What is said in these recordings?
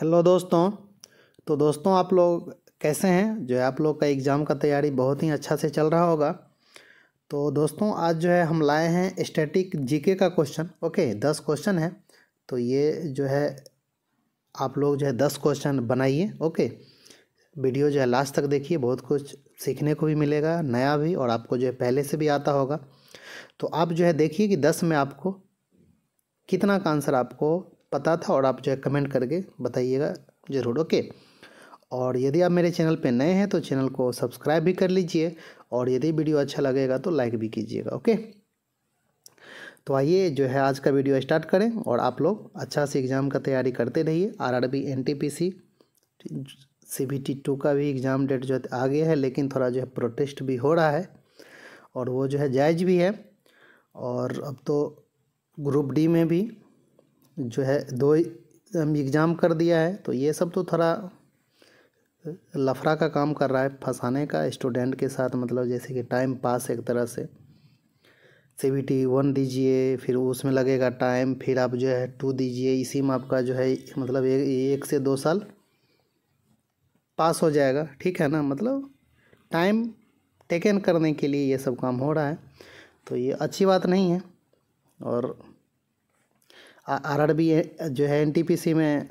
hello दोस्तों तो दोस्तों आप लोग कैसे हैं जो है आप लोग का एग्ज़ाम का तैयारी बहुत ही अच्छा से चल रहा होगा तो दोस्तों आज जो है हम लाए हैं स्टैटिक जीके का क्वेश्चन ओके दस क्वेश्चन है तो ये जो है आप लोग जो है दस क्वेश्चन बनाइए ओके वीडियो जो है लास्ट तक देखिए बहुत कुछ सीखने को भी मिलेगा नया भी और आपको जो है पहले से भी आता होगा तो आप जो है देखिए कि दस में आपको कितना का आंसर आपको पता था और आप जो है कमेंट करके बताइएगा ज़रूर ओके और यदि आप मेरे चैनल पर नए हैं तो चैनल को सब्सक्राइब भी कर लीजिए और यदि वीडियो अच्छा लगेगा तो लाइक भी कीजिएगा ओके तो आइए जो है आज का वीडियो स्टार्ट करें और आप लोग अच्छा से एग्ज़ाम का तैयारी करते रहिए R R B N T P C C B T two का भी एग्ज़ाम डेट जो आ गया है लेकिन थोड़ा जो है प्रोटेस्ट भी हो रहा है और वो जो है जायज़ भी है और अब तो ग्रुप डी में भी जो है दो एग्ज़ाम कर दिया है तो ये सब तो थोड़ा लफड़ा का काम कर रहा है फंसाने का स्टूडेंट के साथ मतलब जैसे कि टाइम पास एक तरह से सी बी टी वन दीजिए फिर उसमें लगेगा टाइम फिर आप जो है टू दीजिए इसी में आपका जो है मतलब एक, एक से दो साल पास हो जाएगा ठीक है ना मतलब टाइम टेकन करने के लिए ये सब काम हो रहा है तो ये अच्छी बात नहीं है और आर आर बी जो है एन टी पी सी में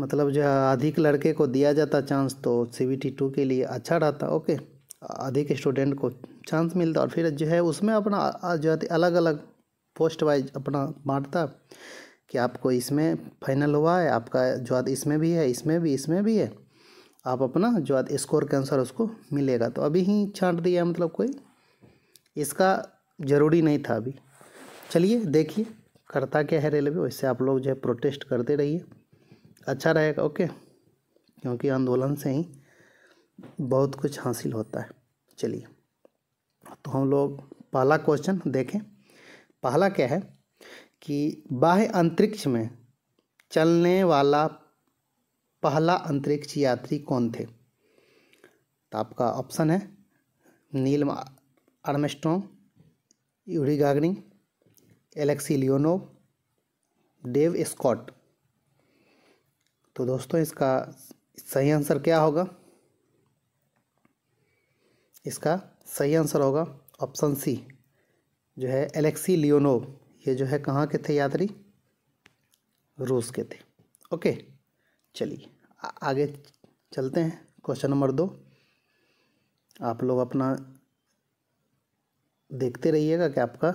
मतलब जो है अधिक लड़के को दिया जाता चांस तो सी टी टू के लिए अच्छा रहता ओके अधिक स्टूडेंट को चांस मिलता और फिर जो है उसमें अपना जो है अलग अलग पोस्ट वाइज अपना बांटता कि आपको इसमें फाइनल हुआ है आपका जो है इसमें भी है इसमें भी इसमें भी है आप अपना जो है स्कोर के आंसर उसको मिलेगा तो अभी ही छांट दिया मतलब कोई इसका ज़रूरी नहीं था अभी चलिए देखिए करता क्या है रेलवे वैसे आप लोग जो है प्रोटेस्ट करते रहिए अच्छा रहेगा ओके क्योंकि आंदोलन से ही बहुत कुछ हासिल होता है चलिए तो हम लोग पहला क्वेश्चन देखें पहला क्या है कि बाह्य अंतरिक्ष में चलने वाला पहला अंतरिक्ष यात्री कौन थे तो आपका ऑप्शन है Neil Armstrong Yuri Gagarin Alexei Leonov Dave Scott तो दोस्तों इसका सही आंसर क्या होगा इसका सही आंसर होगा ऑप्शन सी जो है एलेक्सी लियोनोव ये जो है कहाँ के थे यात्री रूस के थे ओके चलिए आगे चलते हैं क्वेश्चन नंबर दो आप लोग अपना देखते रहिएगा कि आपका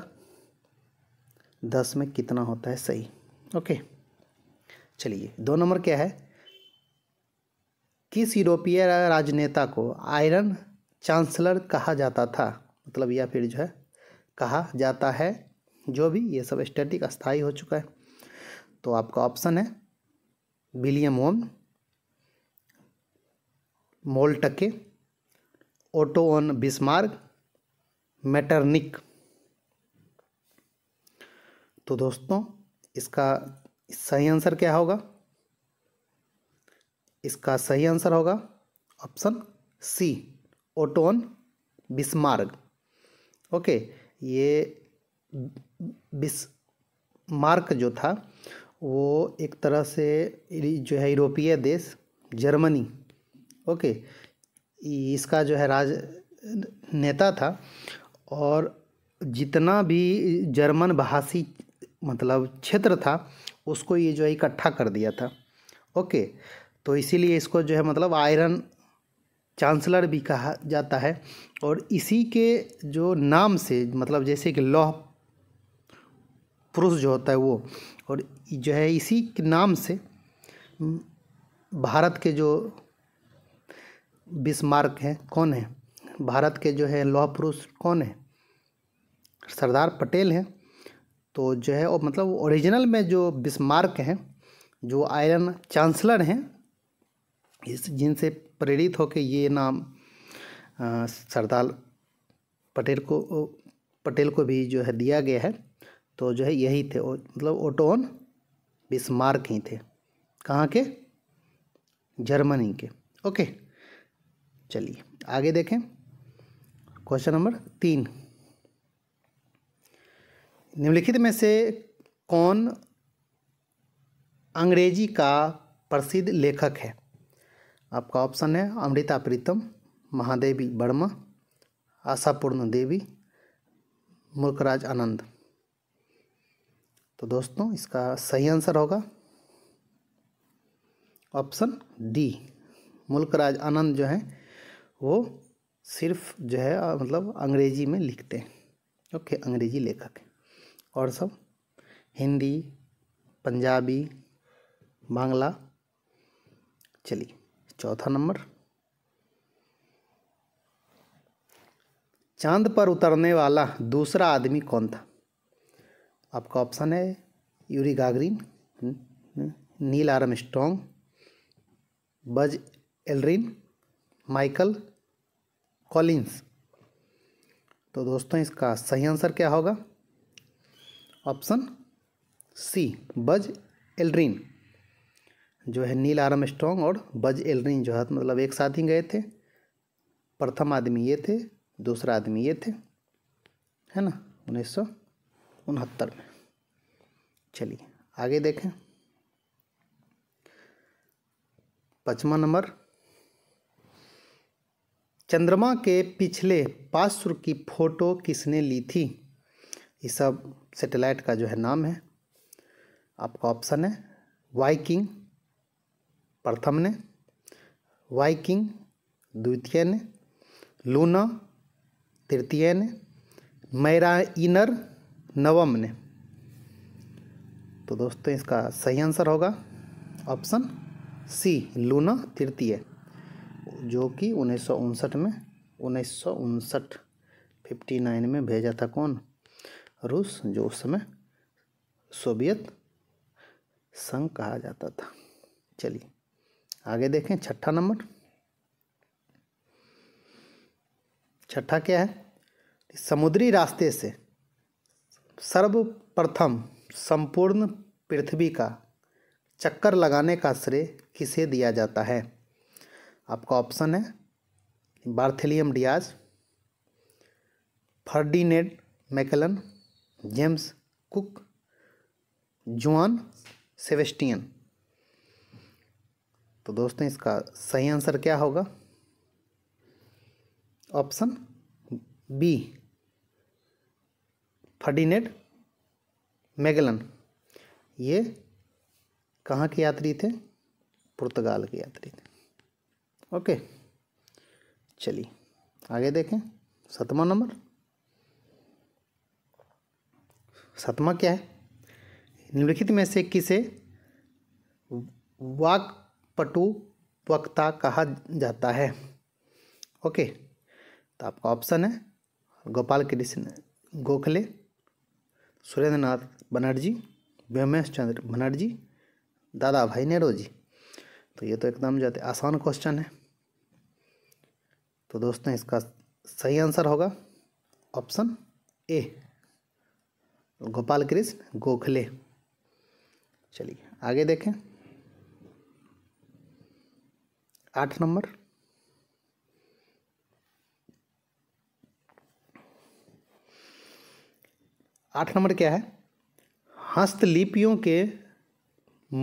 दस में कितना होता है सही ओके चलिए दो नंबर क्या है किस यूरोपीय राजनेता को आयरन चांसलर कहा जाता था मतलब या फिर जो है कहा जाता है जो भी ये सब स्टैटिक अस्थाई हो चुका है तो आपका ऑप्शन है William von Moltke Otto von Bismarck Metternich तो दोस्तों इसका सही आंसर क्या होगा इसका सही आंसर होगा option C Otto von Bismarck okay ये बिस्मार्क जो था वो एक तरह से जो है यूरोपीय देश जर्मनी ओके इसका जो है राज नेता था और जितना भी जर्मन भाषी मतलब क्षेत्र था उसको ये जो है इकट्ठा कर दिया था ओके तो इसीलिए इसको जो है मतलब आयरन चांसलर भी कहा जाता है और इसी के जो नाम से मतलब जैसे कि लौह पुरुष जो होता है वो और जो है इसी के नाम से भारत के जो बिस्मार्क हैं कौन हैं भारत के जो है लौह पुरुष कौन है सरदार पटेल हैं तो जो है मतलब वो मतलब ओरिजिनल में जो बिस्मार्क हैं जो आयरन चांसलर हैं इस जिनसे प्रेरित होकर ये नाम सरदार पटेल को पटेल को भी जो है दिया गया है तो जो है यही थे मतलब ओटोन बिस्मार्क ही थे कहाँ के जर्मनी के ओके चलिए आगे देखें क्वेश्चन नंबर तीन निम्नलिखित में से कौन अंग्रेजी का प्रसिद्ध लेखक है आपका ऑप्शन है अमृता प्रीतम महादेवी वर्मा आशापूर्ण देवी मुल्कराज आनंद तो दोस्तों इसका सही आंसर होगा ऑप्शन डी मुल्कराज आनंद जो है वो सिर्फ जो है मतलब अंग्रेजी में लिखते हैं ओके अंग्रेजी लेखक हैं और सब हिंदी पंजाबी बांग्ला चलिए चौथा नंबर चांद पर उतरने वाला दूसरा आदमी कौन था आपका ऑप्शन है Yuri Gagarin Neil Armstrong Buzz Aldrin Michael Collins तो दोस्तों इसका सही आंसर क्या होगा ऑप्शन सी बज एलरिन जो है नील आरम स्ट्रॉन्ग और बज एलरिन जो है मतलब एक साथ ही गए थे प्रथम आदमी ये थे दूसरा आदमी ये थे है ना उन्नीस सौ उनहत्तर में चलिए आगे देखें पचवा नंबर चंद्रमा के पिछले पार्श्व की फोटो किसने ली थी ये सब सेटेलाइट का जो है नाम है आपका ऑप्शन है वाइकिंग प्रथम ने वाइकिंग द्वितीय ने लूना तृतीय ने मैराइनर नवम ने तो दोस्तों इसका सही आंसर होगा ऑप्शन सी लूना तृतीय जो कि उन्नीस में उन्नीस फिफ्टी नाइन में भेजा था कौन रूस जो उस समय सोवियत संघ कहा जाता था चलिए आगे देखें छठा नंबर छठा क्या है समुद्री रास्ते से सर्वप्रथम संपूर्ण पृथ्वी का चक्कर लगाने का श्रेय किसे दिया जाता है आपका ऑप्शन है Bartholomew Dias Ferdinand Magellan James Cook Juan Sebastian तो दोस्तों इसका सही आंसर क्या होगा ऑप्शन बी फर्डिनेड मैगलन ये कहाँ के यात्री थे पुर्तगाल के यात्री थे ओके चलिए आगे देखें सतवा नंबर सातवां क्या है निम्नलिखित में से किसे वाकपटु वक्ता कहा जाता है ओके तो आपका ऑप्शन है गोपाल कृष्ण गोखले सुरेंद्रनाथ बनर्जी व्योमेश चंद्र बनर्जी दादा भाई नेहरू जी तो ये तो एकदम जाते आसान क्वेश्चन है तो दोस्तों इसका सही आंसर होगा ऑप्शन ए गोपाल कृष्ण गोखले चलिए आगे देखें आठ नंबर आठ नंबर क्या है हस्तलिपियों के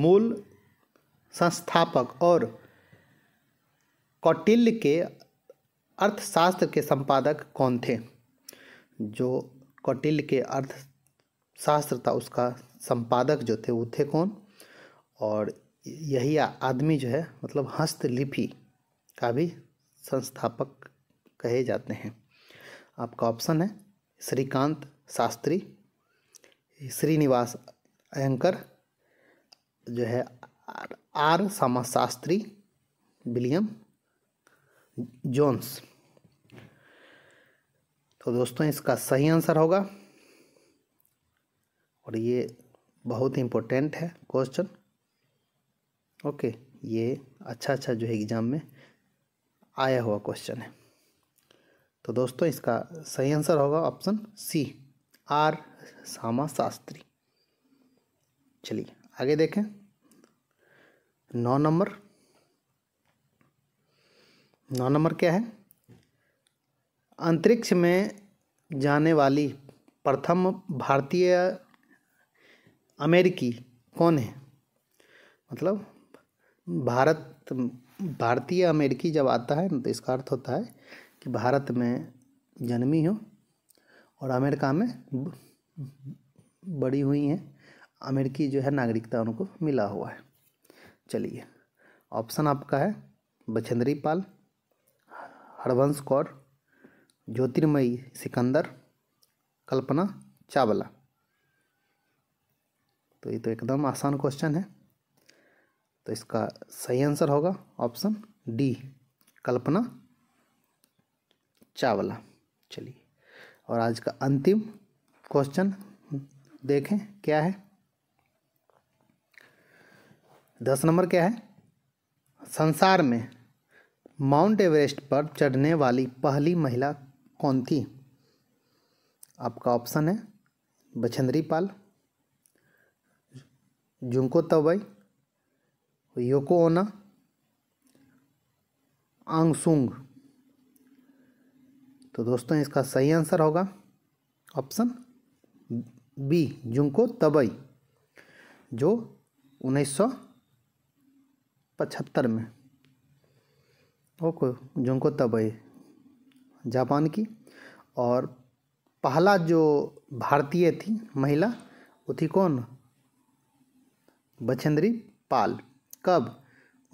मूल संस्थापक और कौटिल्य के अर्थशास्त्र के संपादक कौन थे जो कौटिल्य के अर्थ शास्त्र था उसका संपादक जो थे वो थे कौन और यही आदमी जो है मतलब हस्तलिपि का भी संस्थापक कहे जाते हैं आपका ऑप्शन है श्रीकांत शास्त्री श्रीनिवास अयंकर जो है आर, आर सामा शास्त्री विलियम जोन्स तो दोस्तों इसका सही आंसर होगा और ये बहुत इम्पोर्टेंट है क्वेश्चन ओके ये अच्छा अच्छा जो है एग्ज़ाम में आया हुआ क्वेश्चन है तो दोस्तों इसका सही आंसर होगा ऑप्शन सी आर सामा शास्त्री चलिए आगे देखें नौ नंबर नौ नंबर क्या है अंतरिक्ष में जाने वाली प्रथम भारतीय अमेरिकी कौन है मतलब भारत भारतीय अमेरिकी जब आता है तो इसका अर्थ होता है कि भारत में जन्मी हो और अमेरिका में बड़ी हुई हैं अमेरिकी जो है नागरिकता उनको मिला हुआ है चलिए ऑप्शन आपका है बछेंद्री पाल हरवंश कौर ज्योतिर्मयी सिकंदर कल्पना चावला तो ये तो एकदम आसान क्वेश्चन है तो इसका सही आंसर होगा ऑप्शन डी कल्पना चावला चलिए और आज का अंतिम क्वेश्चन देखें क्या है दस नंबर क्या है संसार में माउंट एवरेस्ट पर चढ़ने वाली पहली महिला कौन थी आपका ऑप्शन है बछेंद्री पाल जुंको तवाई योको ओना आंगसुंग तो दोस्तों इसका सही आंसर होगा ऑप्शन बी जुंको तबई जो उन्नीस सौ पचहत्तर में ओके जुंको तबई जापान की और पहला जो भारतीय थी महिला वो थी कौन बछेंद्री पाल कब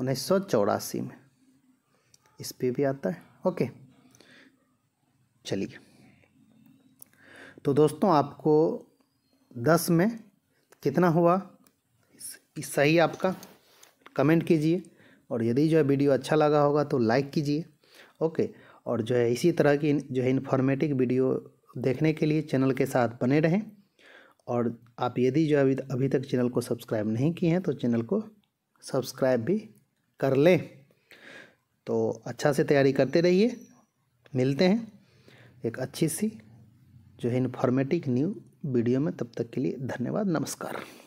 उन्नीस में इस पे भी आता है ओके चलिए तो दोस्तों आपको दस में कितना हुआ सही आपका कमेंट कीजिए और यदि जो है वीडियो अच्छा लगा होगा तो लाइक कीजिए ओके और जो है इसी तरह की जो है इन्फॉर्मेटिव वीडियो देखने के लिए चैनल के साथ बने रहें और आप यदि जो अभी अभी तक चैनल को सब्सक्राइब नहीं किए हैं तो चैनल को सब्सक्राइब भी कर लें तो अच्छा से तैयारी करते रहिए मिलते हैं एक अच्छी सी जो है इन्फॉर्मेटिव न्यू वीडियो में तब तक के लिए धन्यवाद नमस्कार